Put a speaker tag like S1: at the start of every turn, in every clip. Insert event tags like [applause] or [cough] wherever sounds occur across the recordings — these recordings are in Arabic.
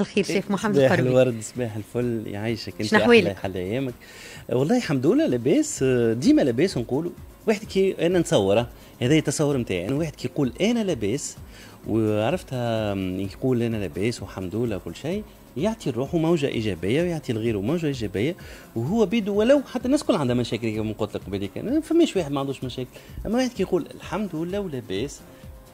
S1: الخير شيخ إيه، محمد صباح الورد
S2: صباح الفل يعيشك انت شنو احوالك؟ حل ايامك والله الحمد لله لاباس آه، ديما لاباس نقولوا واحد كي انا نتصور هذا التصور نتاعي واحد كي يقول انا لاباس وعرفتها يقول انا لاباس والحمد لله كل شيء يعطي الروح موجة إيجابية ويعطي لغيره موجة إيجابية وهو بيدو ولو حتى الناس كل عندها مشاكل كما قلت لك قبل فماش واحد ما عندوش مشاكل أما واحد كيقول الحمد لله ولاباس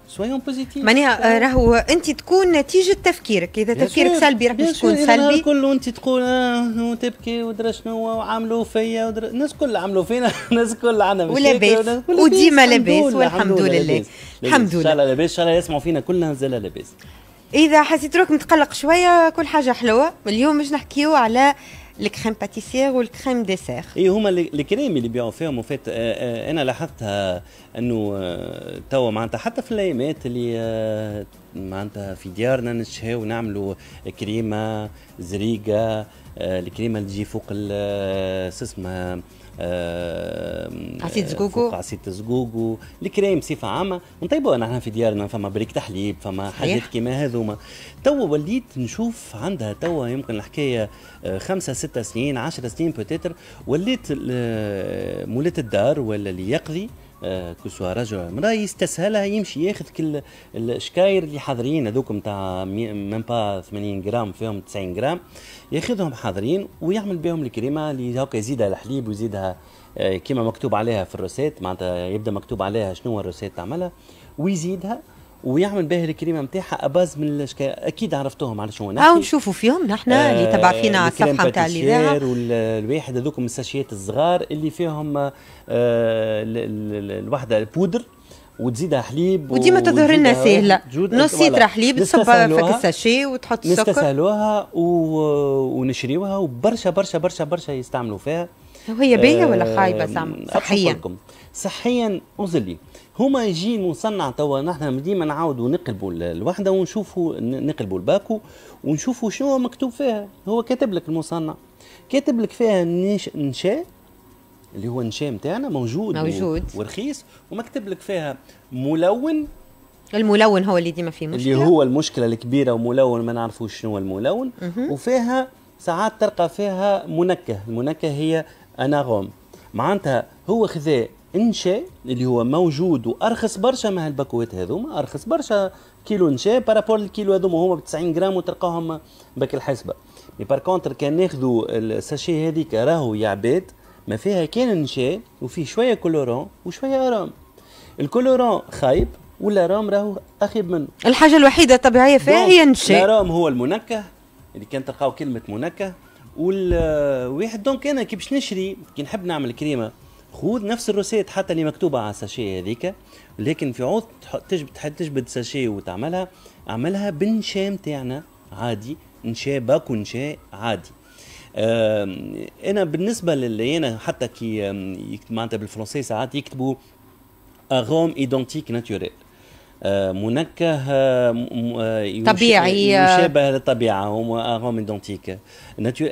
S2: سويون بوزيتيف معناها آه، راهو
S1: انت تكون نتيجه تفكيرك اذا تفكيرك سلبي راح تكون سلبي
S2: الكل انت تقول آه وتبكي ودرا شنو وعملوا فيا ودر... الناس الكل عملوا فينا [laughs] الناس الكل عندنا ولاباس وديما لاباس والحمد لله الحمد لله ان شاء الله لاباس ان شاء الله يسمعوا فينا كلنا زال لاباس اذا حسيت روحك متقلق شويه
S1: كل حاجه حلوه اليوم باش نحكيو على الكريم باتيسير والكريم ديسير
S2: اي هما الكريم اللي بيعوا فيهم وفات آه، آه، انا لاحظتها آه، انه توا معناتها حتى في الايامات اللي معناتها في ديارنا نشهي ونعملوا كريمه زريقه الكريمه آه، اللي تجي فوق آه، شو اسمها آه، عصيد زقوقو عصيد زقوقو الكريم بصفه عامه نطيبوها نحن في ديارنا فما بريك تحليب فما حاجات كيما هذوما توا وليت نشوف عندها توا يمكن الحكايه خمسة ستة سنين 10 سنين بوتيتر وليت مولات الدار ولا اللي يقضي آه، كسوا رجل مرا يستسهلها يمشي ياخذ كل الشكاير اللي حاضرين هذوك نتاع ميم با 80 غرام فيهم 90 غرام ياخذهم حاضرين ويعمل بهم الكريمه اللي هاكا يزيدها الحليب ويزيدها آه، كما مكتوب عليها في الروسيت معناتها يبدا مكتوب عليها شنو الروسيت تعملها ويزيدها ويعمل باهي الكريمه نتاعها اباز من الاشكال اكيد عرفتوهم على شنو آه، نحكي او
S1: نشوفوا فيهم نحن آه اللي تبع فينا على الصفحه نتاع الاذاعه
S2: والواحد هذوك من الساشيات الصغار اللي فيهم آه الوحده البودر وتزيدها حليب وديما تظهر لنا سهله نص لتر حليب تصب في الساشي وتحط السكر نستسهلوها و... ونشريوها وبرشا برشا برشا برشا يستعملوا فيها
S1: وهي باهيه ولا آه، خايبه صحيا
S2: صحيا أوزلي هما يجي مصنع توا نحن ديما نعاودوا نقلبوا الوحده ونشوفوا نقلبوا الباكو ونشوفوا شنو مكتوب فيها هو كاتب لك المصنع كاتب لك فيها نشاء اللي هو النشاء نتاعنا موجود موجود ورخيص ومكتب لك فيها ملون الملون هو اللي ديما فيه مشكله اللي هو المشكله الكبيره وملون ما نعرفوش شنو الملون مه. وفيها ساعات تلقى فيها منكه المنكه هي اناغوم معناتها هو خذا نشا اللي هو موجود وارخص برشا من هالباكوات هذوما ارخص برشا كيلو نشا بارابول الكيلو هذوما هما ب 90 جرام وتلقاهم بك الحسبه مي بار كونتر كان ناخذوا الساشي هذيك راهو يا عباد ما فيها كان نشا وفيه شويه كولورون وشويه ارام الكولورون خايب ولا رام راهو اخيب منه الحاجه الوحيده الطبيعيه فيها هي النشا رام هو المنكه اللي كان تلقاو كلمه منكه والواحد دونك انا كي باش نشري كي نحب نعمل كريمه خذ نفس الروسيت حتى اللي مكتوبه على الساشيه هذيك لكن في عوض تجبد تجبد ساشيه وتعملها اعملها بالنشا نتاعنا عادي نشا باكو نشا عادي انا بالنسبه للي انا حتى كي معناتها بالفرنسي ساعات يكتبوا اغوم ايدونتيك ناتوريل آه، منكه آه، آه، طبيعي مشابه للطبيعه هو اغوم دونتيك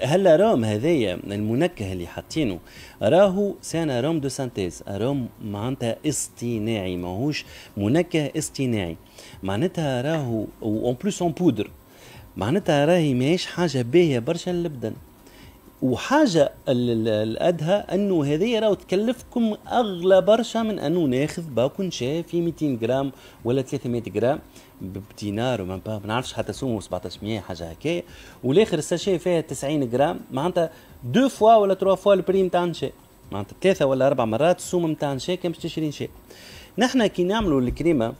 S2: هلا روم هذايا المنكه اللي حاطينه راهو سان روم دو سانتيز روم معناتها اصطناعي ماهوش منكه اصطناعي معناتها راهو اون بلوس اون بودر معناتها راهي ماهيش حاجه باهيه برشا للبدن وحاجه الادهى انه هذه راهو تكلفكم اغلى برشا من انه ناخذ باكون شاي في 200 جرام ولا 300 جرام بدينار وما نعرفش حتى سومو 1700 حاجه هكايا والاخر الساشيه فيها 90 جرام معناتها دو فوا ولا تروا فوا البريم تاع نشا معناتها ثلاثه ولا اربع مرات السوم نتاع نشا كان باش تشري شاي نحنا كي نعملوا الكريمه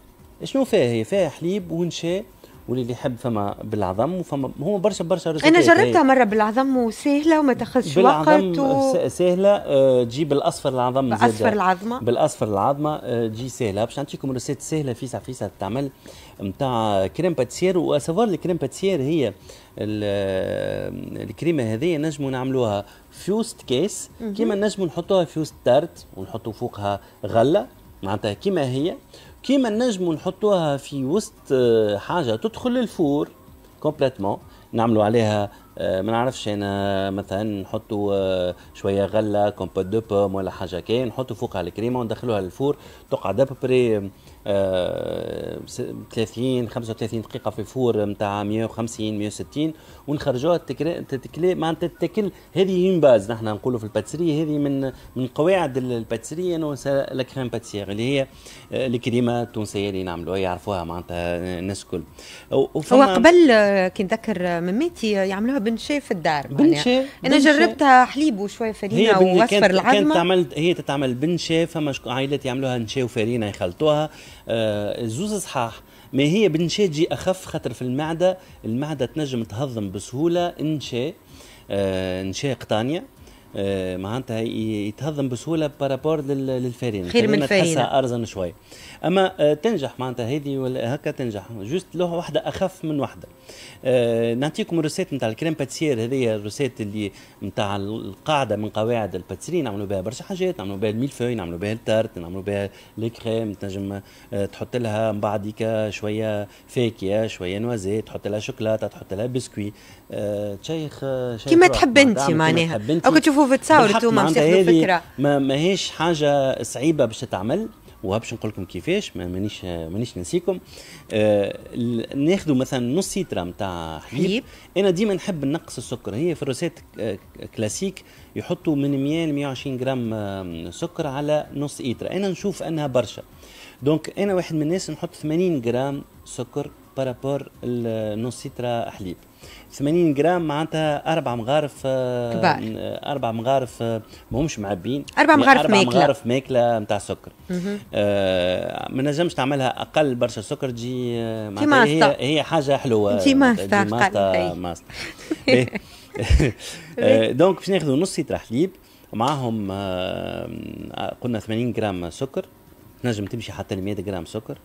S2: شنو فيها هي فيها حليب ونشا واللي يحب فما بالعظم وفما هو برشا برشا رزق انا جربتها
S1: مره بالعظم وسهله وما تاخذش وقت و...
S2: سهله آه، تجيب الاصفر العظم بالاصفر العظمه بالاصفر العظمه آه، تجي سهله باش نعطيكم رسيت سهله فيسع فيسع تعمل نتاع كريم باتسير واسافوار الكريم باتسير هي آه، الكريمه هذه نجموا نعملوها فيوست كيس كيما نجموا نحطوها فيوست تارت ونحطوا فوقها غله معناتها كيما هي كيما نجمو نحطوها في وسط آه، حاجه تدخل للفور كومبليتوم نعملوا عليها آه، ما نعرفش انا مثلا نحطوا آه، شويه غله كومبوت دو بوم ولا حاجه كي نحطوا فوقها الكريمه وندخلوها للفور تقعد ابري 30 35 دقيقه في الفور نتاع 150 160 ونخرجوها تتكلي معناتها تتكل هذه اون باز نحن نقولوا في الباتسري هذه من من قواعد الباتسري انه لا كريم باتسير اللي هي آه، الكريمه التونسيه اللي نعملوها يعرفوها معناتها الناس الكل هو قبل
S1: كي نذكر مماتي يعملوها بنشي في الدار بنشي يعني انا جربتها حليب وشويه فرينه واصفر العظمه كانت تعمل
S2: هي تتعمل بنشي فما عائلات يعملوها نشي وفرينه يخلطوها آه زوز صحاح ما هي بنشي تجي اخف خاطر في المعده المعده تنجم تهضم بسهوله نشي آه نشي قطانيه آه، معناتها يتهضم بسهوله بارابور للفارين خير من الفارين تحسها ارزن شويه اما آه، تنجح معناتها هذه ولا هكا تنجح جوست لوحه واحده اخف من واحده آه، نعطيكم الروسيت نتاع الكريم باتسير هذه الروسيت اللي نتاع القاعده من قواعد الباتسيري نعملوا بها برشا حاجات نعملوا بها الميلفوي نعملوا بها التارت نعملوا بها الكريم تنجم تحط لها من بعديك شويه فاكهه شويه نوازي تحط لها شوكولاته تحط لها بسكوي تشيخ كيما تحب انت نعم، معناها او انت شكون تصوروا انتم باش تاخذوا فكره ما ماهيش حاجه صعيبه باش تتعمل وباش نقول لكم كيفاش ما مانيش مانيش ننسيكم آه ناخذوا مثلا نص سيترا نتاع حليب. حليب انا ديما نحب نقص السكر هي في الروسيت آه، كلاسيك يحطوا من 100 ل 120 جرام سكر على نص ايترا انا نشوف انها برشا دونك انا واحد من الناس نحط 80 جرام سكر بارابور النوسيترا حليب 80 جرام معناتها اربع مغارف آه، كبار اربع مغارف آه، ماهمش معبين اربع مغارف أربع ماكله مغارف ماكله نتاع سكر آه ما نجمش تعملها اقل برشا سكر تجي آه، معناتها هي, هي حاجه حلوه تجي ماستا ماستا ماستا دونك باش ناخذوا نص سيتر حليب معاهم قلنا 80 جرام سكر تنجم تمشي حتى ل 100 جرام سكر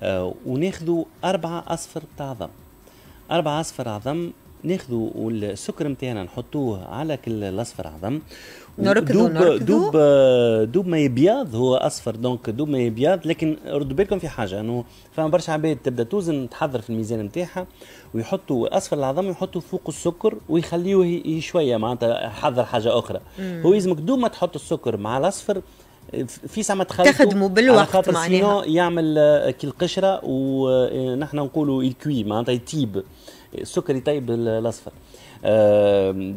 S2: آه، وناخذوا أربعة أصفر تاع عظم أربعة أصفر عظم ناخذوا السكر نتاعنا نحطوه على كل الاصفر عظم نركضوا دوب دوب دوب آه، ما يبيض هو اصفر دونك دوب ما يبيض لكن ردوا بالكم في حاجه انه فما برشا عباد تبدا توزن تحضر في الميزان نتاعها ويحطوا اصفر العظم يحطوا فوق السكر ويخليوه شويه معناتها حضر حاجه اخرى مم. هو يلزمك دوب ما تحط السكر مع الاصفر في سما تخلطوا تخدمو بالوقت معناها يعمل آه، كالقشره ونحن نقولوا الكوي معناتها يطيب السكر يطيب الاصفر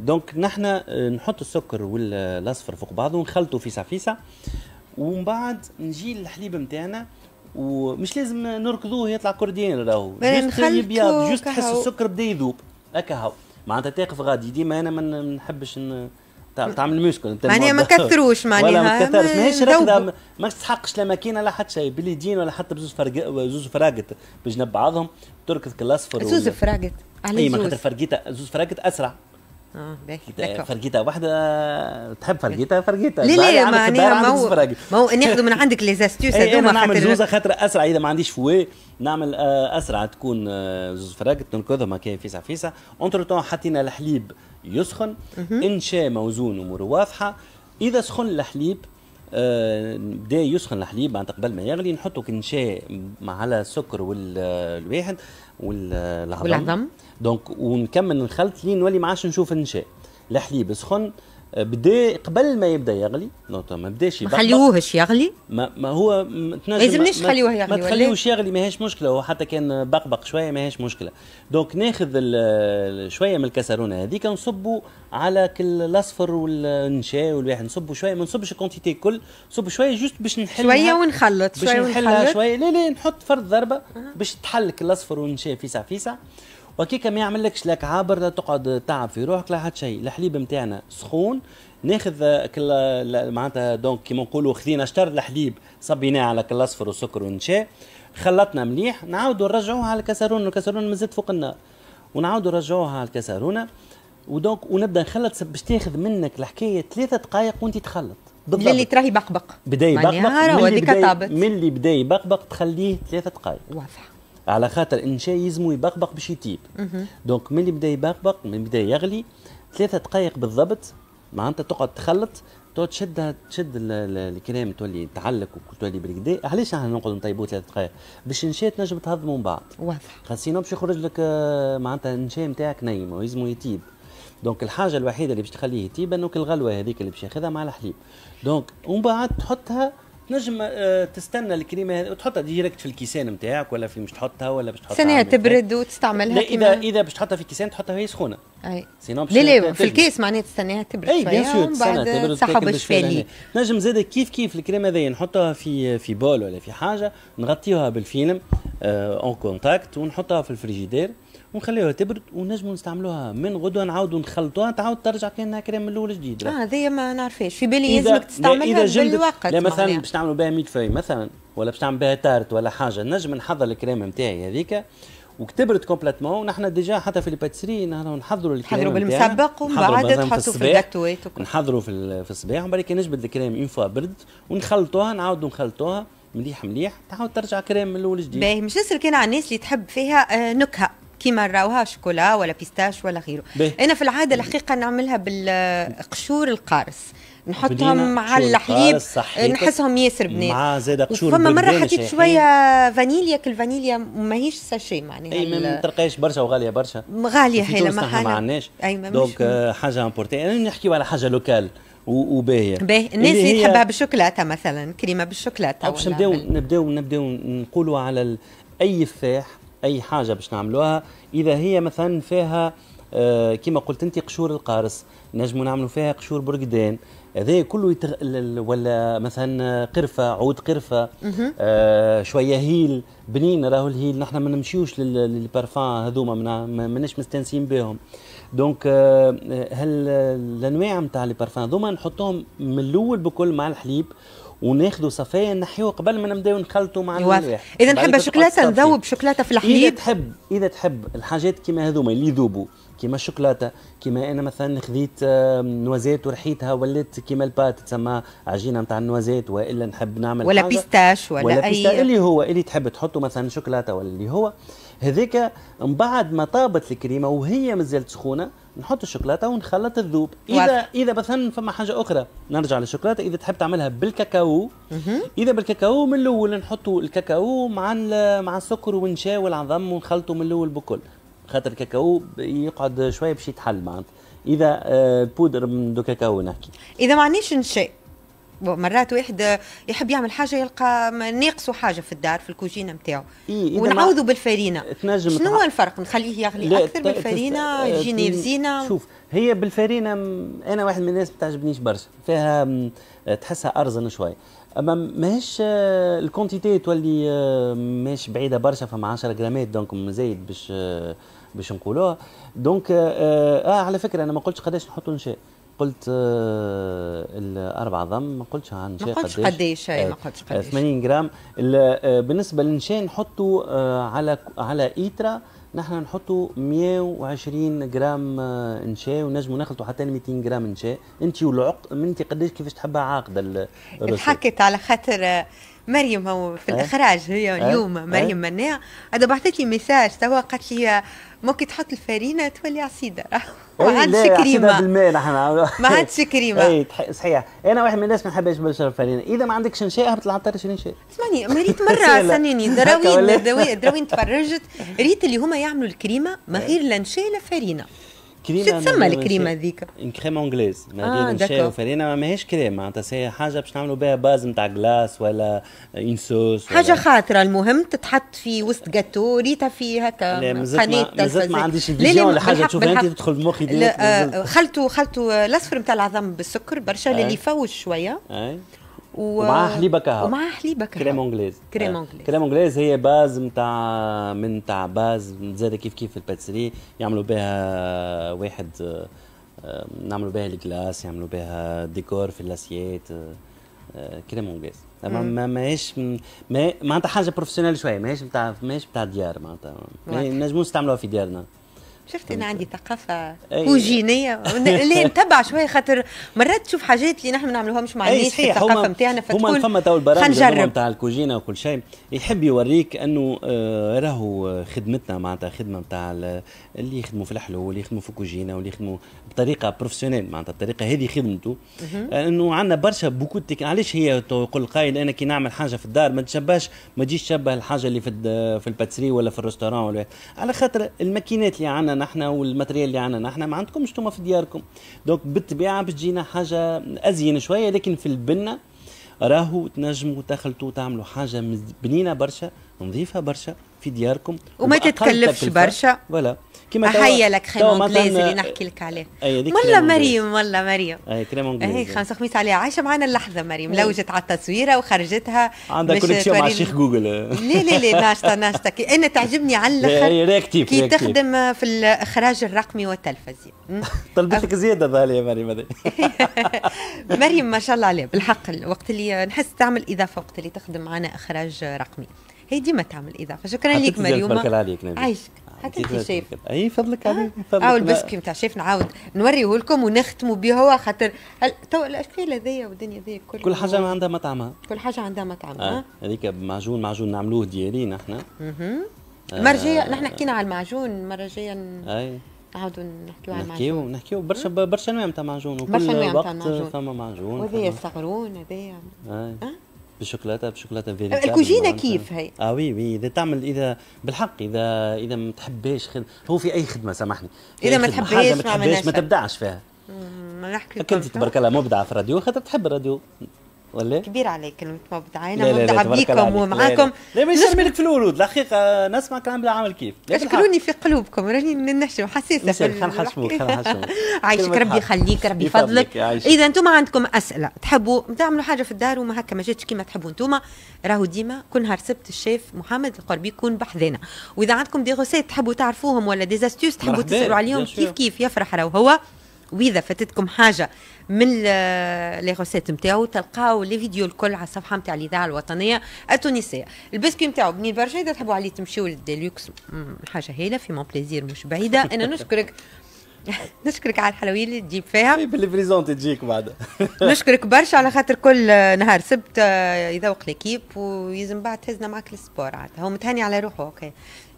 S2: دونك آه، نحن آه، نحط السكر والاصفر فوق بعضه ونخلطه فيسا فيسا ومن بعد نجي الحليب نتاعنا ومش لازم نركضوه يطلع كردين راهو إيه، جوست يبيض جوست تحس السكر بدا يذوب هكا هو معناتها تقف غادي ديما انا ما نحبش تعمل مشكل انت معناها ما كثروش معناها ولا ما كثرش ماهيش ركضه ما تستحقش لا ماكينه لا حتى شيء بليدين ولا حتى بزوز فرق زوز فراقت بجنب بعضهم تركض كالاصفر زوز فراقت اي ما خاطر فرقيته زوز فراقت اسرع اه فرقيته واحده تحب فرقيته فرقيته لا لا معناها ما هو ما
S1: هو ناخذ من عندك لي [laughs] زاستيوس هذوما نعمل
S2: زوزه خاطر اسرع اذا ما عنديش فوي نعمل آه، اسرع تكون آه، زوز فراقت تنقذهم هكا فيسع فيسع اونتر تو حطينا الحليب يسخن انشاء موزون أموره واضحة إذا سخن الحليب بدا آه، يسخن الحليب معناتها قبل ما يغلي نحطه كنشاء مع على السكر والواحد والعظم والعظم دونك ونكمل الخلط لين نولي ما عادش نشوف النشاء الحليب سخن بدا قبل ما يبدا يغلي نوطا ما بداش يبقى ما خليوهش يغلي ما, ما هو تنجم ما يلزمنيش تخليوه يغلي ما تخليوش إيه؟ يغلي ماهيش مشكله هو حتى كان بقبق شويه ماهيش مشكله دونك ناخذ شويه من الكسرونه هذيك نصبوا على كل الاصفر والنشا والواحد نصبوا شويه ما نصبش الكونتيتي كل نصبوا شويه جوست باش نحلها شويه ونخلط شويه ونخلط. شويه لا لا نحط فرد ضربه باش تحلك الاصفر والنشا فيسع فيسع وكيكا ما يعملكش لك عابر لا تقعد تعب في روحك لا حد شيء الحليب نتاعنا سخون ناخذ كل معناتها دونك كيما نقولوا خذينا شطر الحليب صبيناه على كل اصفر وسكر ونشا خلطنا مليح نعاودوا نرجعوها على الكسرونه الكسرونه مازالت فوق النار ونعاودوا نرجعوها على الكسرونه ودونك ونبدا نخلط باش تاخذ منك الحكايه ثلاثة دقائق وانت تخلط بالضبط للي تراهي بقبق بدا يبقبق من اللي بدا يبقبق تخليه ثلاثة دقائق واضح على خاطر الانشاء يزمو يبقبق باش يطيب دونك ملي بدا يبقبق من بدا يغلي ثلاثة دقائق بالضبط معناتها تقعد تخلط تقعد تشد تشد الكريم تولي تعلق وتولي بالكدا علاش احنا نقعدوا نطيبوه ثلاث دقائق باش النشا تنجم تهضموا من بعض واضح خاصينا باش يخرج لك آه، معناتها النشا نتاعك نايم ويزمو يطيب دونك الحاجه الوحيده اللي باش تخليه يطيب انك الغلوه هذيك اللي باش ياخذها مع الحليب دونك ومن بعد تحطها تنجم آه، تستنى الكريمه وتحطها ديريكت في الكيسان نتاعك ولا في مش تحطها ولا باش تحطها سنه تبرد
S1: وتستعملها اذا
S2: اذا باش تحطها في كيسان تحطها وهي سخونه اي سينون لا لا في الكيس
S1: معناها تستناها تبرد اي بيان سور تستنى تبرد تسحب الشفالي
S2: نجم زاد كيف كيف الكريمه هذه نحطها في في بول ولا في حاجه نغطيها بالفيلم اون آه، كونتاكت ونحطها في الفريجيدير ونخليوها تبرد ونجموا نستعملوها من غدوه نعاودوا نخلطوها تعاود ترجع كانها كريم من الاول جديد اه
S1: هذه ما نعرفهاش في بالي يلزمك تستعملها بالوقت لا مثلا باش
S2: نعملوا بها 100 فاي مثلا ولا باش نعمل بها تارت ولا حاجه نجم نحضر الكريمه نتاعي هذيك وكتبرت كومبليتمون ونحن ديجا حتى في الباتسري نحضروا الكريم نحضروا بالمسبق ومن بعد تحطوا في اللاكتويت نحضروا في في الصباح ومن بعد كي نجبد الكريم اون فوا برد ونخلطوها نعاودوا نخلطوها مليح مليح تعاود ترجع كريم من الاول جديد باهي
S1: مش نسالك انا على الناس اللي تحب فيها آه، نكهه كيما نراوها شوكولا ولا بيستاش ولا غيره بيه. انا في العاده الحقيقه نعملها بالقشور القارص نحطهم مع الحليب نحسهم ياسر بنات مع
S2: زاد قشور فما مره حطيت إيه. شويه
S1: فانيليا كل فانيليا ماهيش ساشي معناها اي ما
S2: تلقاش برشا وغاليه برشا
S1: غاليه هي ما
S2: عندناش دونك euh، حاجه امبورتي انا نحكيو على حاجه لوكال وباهيه باهي
S1: الناس اللي, اللي تحبها بالشوكولاته مثلا كريمه بالشوكولاته باش نبداو
S2: نبداو نبداو نقولوا على اي فاح اي حاجه باش نعملوها اذا هي مثلا فيها آه، كما قلت انت قشور القارص نجموا نعملوا فيها قشور برقدان هذا كله يتغ... ولا مثلا آه، قرفه عود قرفه آه شويه هيل بنين راهو الهيل نحن ما نمشيوش للبارفان هذوما ماناش مستانسين بهم دونك آه، هل الانواع نتاع البارفان هذوما نحطهم من الاول بكل مع الحليب وناخذوا صفايا نحيوه قبل ما نبداو نخلطوا مع الملح اذا نحب شوكولاته
S1: نذوب شوكولاته في الحليب اذا
S2: تحب اذا تحب الحاجات كيما هذوما اللي يذوبوا كيما الشوكولاته كيما انا مثلا خذيت نوازيت ورحيتها ولات كيما البات تسمى عجينه نتاع النوازيت والا نحب نعمل ولا بيستاش
S1: ولا, ولا بيستاش اي اللي
S2: هو اللي تحب تحطه مثلا شوكولاته ولا اللي هو هذيك من بعد ما طابت الكريمه وهي مازالت سخونه نحط الشوكولاته ونخلط الذوب اذا واضح. اذا مثلا فما حاجه اخرى نرجع للشوكولاته اذا تحب تعملها بالكاكاو اذا بالكاكاو من الاول نحطوا الكاكاو مع مع السكر ونشاو العظم ونخلطوا من الاول بكل خاطر الكاكاو يقعد شويه باش يتحل معناتها اذا آه، بودر من دو كاكاو نحكي اذا ما عنديش شيء
S1: مرات واحد آه، يحب يعمل حاجه يلقى ناقصه حاجه في الدار في الكوجينه نتاعو
S2: إيه ونعوضه بالفرينه تنجم شنو
S1: هو الفرق نخليه يغلي اكثر بالفرينه يجيني آه، بزينه شوف
S2: هي بالفرينه انا واحد من الناس ما تعجبنيش برشا فيها تحسها ارزن شويه اما ماهيش الكونتيتي تولي ماهيش بعيده برشا فما 10 جرامات دونك مزايد باش باش نقولوها دونك آه, اه على فكره انا ما قلتش قداش نحطوا انشاء قلت آه الاربع ضم ما قلتش عن شيء ما قلتش آه، آه، قداش آه ما قلتش قداش 80 جرام بالنسبه للنشاء نحطوا آه على على ايترا نحن نحطوا 120 جرام انشاء آه، ونجموا نخلطوا حتى 200 جرام انشاء انت والعقد انت قداش كيفاش تحبها عاقده الحكت
S1: على خاطر مريم هو في إيه؟ الاخراج هي إيه؟ اليوم إيه؟ مريم مناع هذا بعثت لي ميساج توا قالت لي ممكن تحط الفارينه تولي عصيده [laughs]
S2: ما عادش كريمه بالماء نحن ما عادش كريمه اي صحيح انا واحد من الناس ما نحبش نشرب الفارينه اذا ما عندكش نشاء هبط العطار شنو نشاء
S1: اسمعني مريت [laughs] مره سنيني دراوين دراوين تفرجت ريت اللي هما يعملوا الكريمه ما غير لا نشاء لا فارينه
S2: كريمه تسمى الكريمه هذيك؟ كريمه انجليز ما بين آه فرينا ماهيش كريمه معناتها سي حاجه باش نعملوا بها باز نتاع كلاس ولا اون سوس ولا حاجه
S1: خاطره المهم تتحط في وسط جاتو ريتها في هكا قناه مازلت ما عنديش ولا حاجه تشوفها انت تدخل
S2: في مخي آه،
S1: خلطوا خلطوا الاصفر نتاع العظم بالسكر برشا اللي يفوش شويه و... ومعها حليبه كهو ومعها حليبه
S2: كهو كريم انجليز كريم آه. انجليز كريم انجليز هي باز نتاع من نتاع باز زاده كيف كيف في الباتسري يعملوا بها واحد آه، نعملوا بها الكلاس يعملوا بها ديكور في الاسيات آه، كريم انجليز ما ماهيش معناتها حاجه بروفيسيونيل شويه ماهيش نتاع ماهيش نتاع ديار معناتها نجموش نستعملوها في ديارنا
S1: شفت انا عندي ثقافه وجينيه اللي [laughs] نتبع شويه خاطر مرات تشوف حاجات اللي نحن ما نعملوهمش مع الناس في الثقافه نتاعنا هما فما تو البرامج نتاع
S2: الكوجينه وكل شيء يحب يوريك انه آه راهو خدمتنا معناتها خدمه نتاع اللي يخدموا في الحلو واللي يخدموا في الكوجينه واللي يخدموا بطريقه بروفيسيونيل معناتها الطريقه هذه خدمته آه، انه عندنا برشا بوكو علاش هي تقول قايل انا كي نعمل حاجه في الدار ما تشبهش ما تجيش تشبه الحاجه اللي في في الباتسري ولا في الريستوران ولا على خاطر الماكينات اللي عندنا نحن والماتريال اللي عندنا نحن ما عندكمش انتم في دياركم دونك بالطبيعه بتجينا حاجه ازين شويه لكن في البنه راهو تنجموا تخلطوا تعملوا حاجه بنينه برشا نظيفه برشا في دياركم وما تتكلفش برشا ولا كما هيا لك خيمون بليز اللي
S1: نحكي لك عليه
S2: إيه، والله مريم
S1: والله مريم
S2: اي كريم بليز اي خمسة
S1: وخميس عليها عايشه معنا اللحظه مريم إيه. لوجت على التصويره وخرجتها عندها كوليكسيون مع الشيخ
S2: جوجل لا لا لا ناشطه
S1: ناشطه انا تعجبني على الاخر كي تخدم في الاخراج الرقمي والتلفزي
S2: [laughs] طلبت لك زياده ظهر يا مريم
S1: [laughs] مريم ما شاء الله عليها بالحق الوقت اللي نحس تعمل اضافه وقت اللي تخدم معنا اخراج رقمي هي ديما تعمل اضافه شكرا لك مريم عايشك حتى انت شايف
S2: اي فضلك علي آه. فضلك اه البسكي
S1: نتاع شايف نعاود نوريه لكم ونختموا به هو خاطر تو الاشكال هذيا والدنيا هذيا كل كل حاجه عندها
S2: مطعمها آه.
S1: كل حاجه عندها مطعمها
S2: هذيك معجون معجون نعملوه ديالي نحن المره آه. الجايه
S1: نحن حكينا على المعجون المره الجايه اي نعاودوا نحكيو على المعجون نحكيو
S2: نحكيو برشا برشا انواع نتاع معجون وكل وقت فما معجون وهذايا
S1: الصغرون هذايا
S2: بالشوكولاته بالشوكولاته فيري الكوجينه كيف هي اه وي وي اذا تعمل اذا بالحق اذا اذا ما تحبيش خد... هو في اي خدمه سامحني اذا ما تحبيش ما, ما تبدعش فيها ما نحكي كنت تبارك الله مبدعه في الراديو خاطر تحب الراديو ولا
S1: كبير عليك كلمة ما بدعينا نعم، بيكم ومعاكم
S2: لا ما يشرملك في الورود الحقيقة ما كان بالعمل كيف اشكروني
S1: في قلوبكم راني نحشم حساسة خلينا نحشموك خلينا نحشموك [laughs] عايشك ربي يخليك ربي يفضلك إذا أنتم عندكم أسئلة تحبوا تعملوا حاجة في الدار وما هكا ما جاتش كيما تحبوا أنتم راهو ديما كل نهار سبت الشيف محمد القربي يكون بحذانا وإذا عندكم دي غوسيت تحبوا تعرفوهم ولا دي تحبوا تسألوا عليهم كيف كيف يفرح راهو هو واذا فاتتكم حاجه من لي غوسيت نتاعو تلقاو لي فيديو الكل على الصفحه نتاع الاذاعه الوطنيه التونسيه البسكوي نتاعو بني برشا اذا تحبوا عليه تمشيو للديلوكس حاجه هايله في مون بليزير مش بعيده انا نشكرك [laughs] نشكرك على الحلويات اللي تجيب فيها إيه، باللي بريزونت تجيك بعد [laughs] نشكرك برشا على خاطر كل نهار سبت آه، يذوق ليكيب ويزم بعد تهزنا معك للسبور عاد هو متهني على روحه اوكي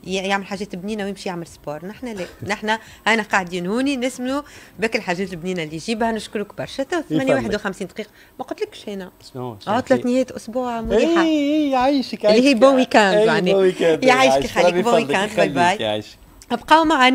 S1: يعمل حاجات بنينه ويمشي يعمل سبور نحن لا [laughs] نحن انا قاعدين هوني نسمنوا باك الحاجات البنينه اللي يجيبها نشكرك برشا 58 51 دقيقه ما قلت لكش هنا
S2: شنو اه ثلاث نيات
S1: اسبوع إيه، مريحه اي إيه، يعيشك اللي هي بون ويكاند يعني يعيشك يخليك بون ويكاند باي باي ابقاو معنا